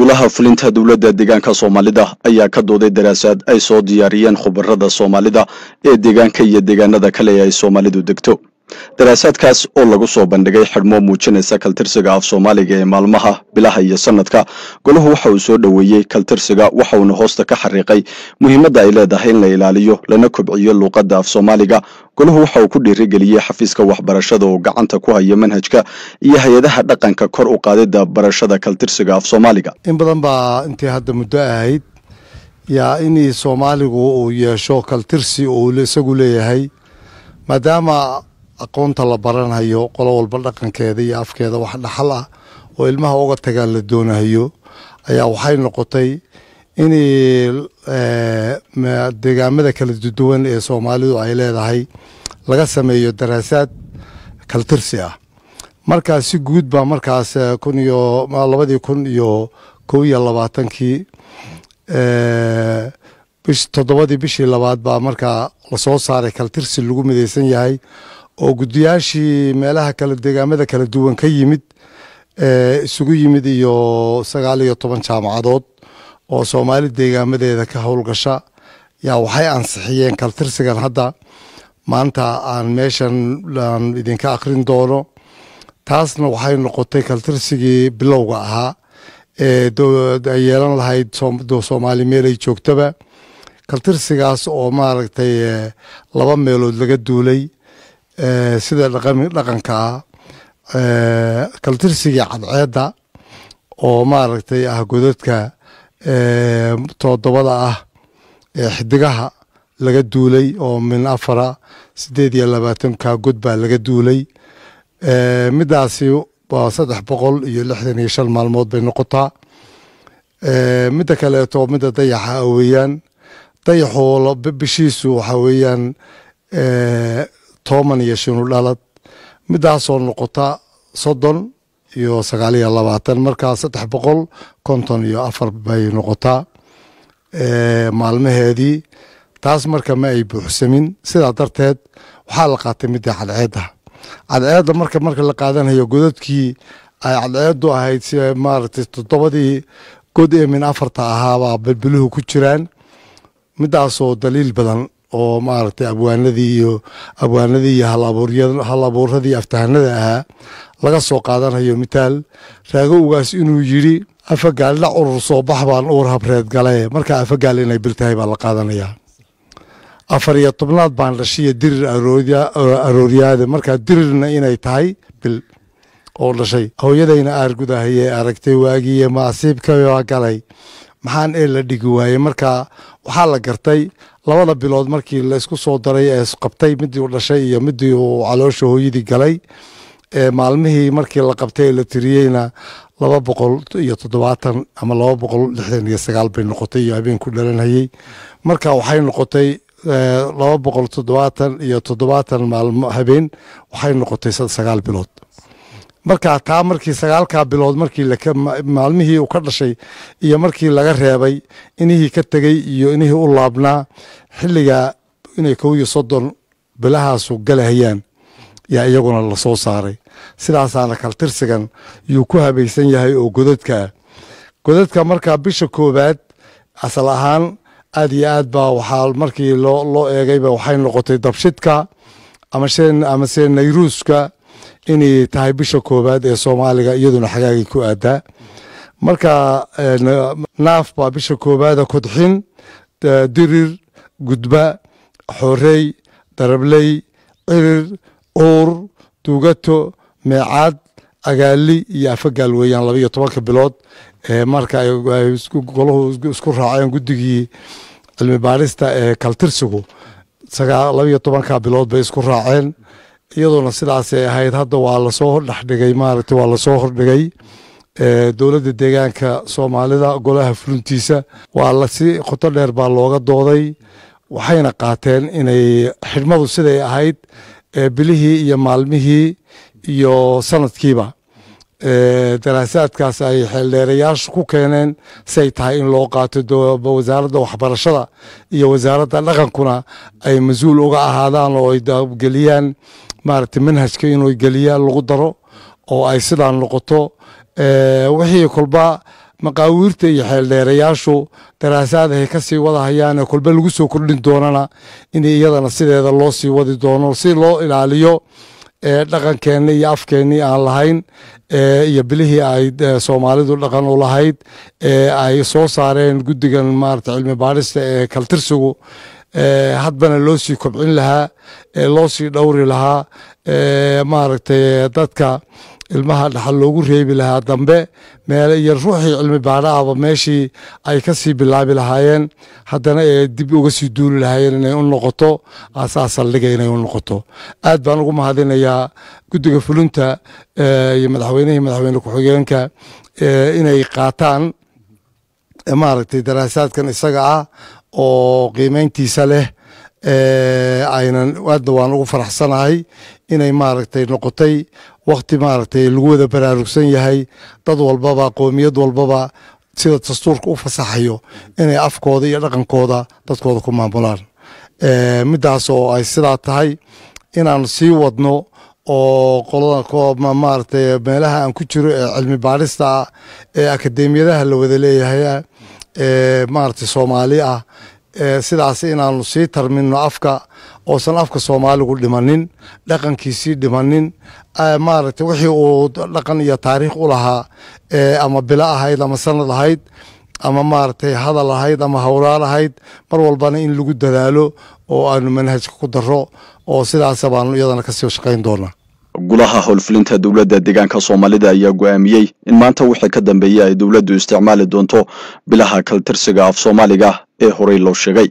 golaha fulinta dowladda deegaanka soomaalida ayaa ka dooday daraasaad ay soo diyaariyeen khubarada soomaalida ee deegaanka iyo deegaanada kale ee ay soomaalidu degto daraasaadkaas oo lagu soo bandhigay xidhmo muujinaysa kaltirsiga af soomaaliga ee maalmaha bilaha iyo sanadka golahu waxa uu soo dhoweeyey kaltirsiga waxa uuna hoosta ka xariiqay muhiimadda ay leedahay in la ilaaliyo lana kobciyo luuqadda af soomaaliga golahu waxa uu ku dhiirigeliyey xafiiska waxbarashada oo gacanta ku haya manhajka iyo hay-adaha dhaqanka kor u qaadida barashada kaltirsiga af soomaaliga in badan baa intay hadda muddo ahayd yaa inii soomaaligu uu yeesho kaltirsi uu isagu leeyahay maadaama aqoonta la baranhayo qolo walba dhaqankeeda iyo afkeeda wax dhaxal ah oo ilmaha uga tagaa la doonahayo ayaa waxay noqotay inay eh, degaamada kala duwan ee soomaalidu ay leedahay laga sameeyo daraasaad kaltirsi ah markaas si guud baa markaas eh, labadii kun iyo kow iyo labaatankii eh, toddobadii bishii labaad baa markaa lasoo saaray kaltirsi lagu midaysan yahay oo guddiyaashii meelaha kale deegaamada kala duwan ka yimid eh, isugu yimid iyo sagaal iyo toban jaamacadood oo soomaali deegaamadeeda ka howlgasha yaa waxay ansixiyeen kaltirsigan hadda maanta aan meeshan aan idinka akrin doono taasna waxay noqotay kaltirsigii bilowga ahaa ee ay yeelan lahayd soomaali meelay joogtaba kaltirsigaas oo maaragtay eh, laba meelood laga duulay Eh, sida dhaqankaa kaltirsigii eh, cadceeda oo maaragtay ah godadka eh, todobada ah ee xidigaha laga duulay oo min afara sideed iyo labaatanka god baa laga duulay midaasi waa saddex boqol iyo lixdan iyo shan maalmood bay noqotaa midda kaleeto midda dayaxa a weyaan dayaxu bishiisu waxaa weyaan toban iyo shinu dhalad midaasoo noqota soddon iyo sagaaliyo labaatan markaa saddex boqol konton iyo afar bay noqotaa maalmaheedii taas marka ma ay buuxsamin sidaa darteed waxaa la qaatay midii cadceeda cadceedda marka marka la qaadanayo godadkii ay cadceedu ahayd si maaragtay toddobadii god ee afarta ahaabaa belbeluhu ku jiraan midaasoo daliil badan oo maaragtay abwaanadii iyo abwaanadii iyo hal abuuradii aftahanada ahaa laga soo qaadanayo mitaal raagowgaas inuu yidhi afagaal dha urur soo bax baan uur habreed galee markaa afagaal inay bil tahay baa la qaadanayaa afar iyo tobnaad baan dhashiya dirir arooryaade markaa dirirna inay tahay bil oo dhashay hooyadayna aargudahayee aragtay waagiiyo maasiibkaaa galay maxaan ee la dhigi waayey marka waxaa la gartay labada bilood markii laysku soo daray ee qabtay midii u dhashay iyo midii uu caloosha hooyadii galay ee maalmihii markii la qabtay ee la tiriyeyna laba boqol iyo toddobaatan ama laba boqol lixdan iyo sagaal bay noqotay iyo habeen ku dhalanhayey marka waxay noqotay laba boqol toddobaatan iyo toddobaatan maalmo habeen waxay noqotay sagaal bilood marka taa markii sagaalkaa bilood markii maalmihii uu ka dhashay iyo markii laga reebay inihii ka tegay iyo inihii u laabnaa xilligaa inay kow iyo soddon bilahaasu galahayaan yaa iyaguna la soo saaray sidaasaana kaltirsigan yuu ku habaysan yahay oo godadkaa godadka markaa bisha koowaad asal ahaan aad iyo aad baa waxaa markii loo eegayba waxay noqotay dabshidka amasee nayruuska inay tahay bisha koowaad ee soomaaliga iyaduna xagaagay ku aadaa marka eh, naaf baa bisha koowaada kudxin dirir gudba xorey darabley cirir uur duugato meecaad agaali iyo afagaal weeyaan labaiyo tobanka bilood eh, marka golahu isku raaceen guddigii cilmi baarista ee eh, kaltirsigu labaiyo tobanka bilood bay isku raaceen iyaduna sidaasay ahayd hadda waa lasoo hordhexdhigay maaragtay waa lasoo hordhigay dowladda deegaanka soomaalida golaha fuluntiisa waa lasi qoto dheer baa looga dooday waxayna qaateen inay xidhmadu siday ahayd bilihii iyo maalmihii iyo sanadkiiba daraasaadkaas ay xeeldheerayaashu ku keeneen siay tahay in loo qaato wasaaradda waxbarashada iyo wasaaradda dhaqankuna ay mas-uul uga ahaadaan oo ay geliyaan maaragtay manhajka inuu geliyaa lagu daro oo ay sidaan noqoto eh, wixii kolba maqaawiirta iyo xeeldheerayaashu daraasaadahay kasii sii wadahayaane kolba lagu soo kordhin doonana in iyadana sideeda loo sii wadi doono si loo ilaaliyo eh, dhaqankeenna iyo afkeennii aan lahayn eh, iyo bilihii ay soomaalidu dhaqan u lahayd ay soo saareen guddigan maarata cilmi baadhista ee kaltirsigu Eh, haddana loo sii kobcin lahaa ee eh, loo sii dhowri lahaa eh, maaragtay dadka ilmaha dhaxal loogu reebi lahaa dambe meel iyo ruuxii cilmi baadhaaba meeshii ay ka sii bilaabi lahaayeen haddana ee dib uga sii duuli lahaayeen inay u noqoto aasaas saldhiga inay u noqoto aad baan ugu mahadinayaa guddiga fulinta iyo madaxweynihii madaxweyne ku-xigeenka inay qaataan maaragtay daraasaadkan isaga ah oo qiimeyntiisa leh aynan aadna waan ugu faraxsanahay inay maaragtay noqotay wakhti maaragtay lagu wada baraarugsan yahay dad walbaba qoomiyad walbaba sida dastuurka u fasaxayo inay afkooda iyo dhaqankooda dadkooda ku maamulaan eh, midaas oo ay sidaa tahay inaan sii wadno oo qolada maaragtay meelaha aan ku jiro ee cilmi baadhista ee akademiyadaha la wada leeyahay maaragtay soomaali ah sidaas inaanu sii tarminno afka oosan afka soomaaligu dhimanin dhaqankiisii dhimanin maaragtay wixii uu dhaqan iyo taariikh u lahaa ama bilo ahayd ama sanad ahayd ama maaragtay hadal ahayd ama howlaal ahayd mar walbana in lagu dadaalo oo aanu manhajka ku daro oo sidaasa baanu iyadana kasii shaqayn doonaa gulaha howlfulinta dowladda deegaanka soomaalida ayaa go-aamiyey in maanta wixii ka dambeeyey ay dowladdu isticmaali doonto bilaha kaltirsiga af soomaaliga ee horey loo sheegay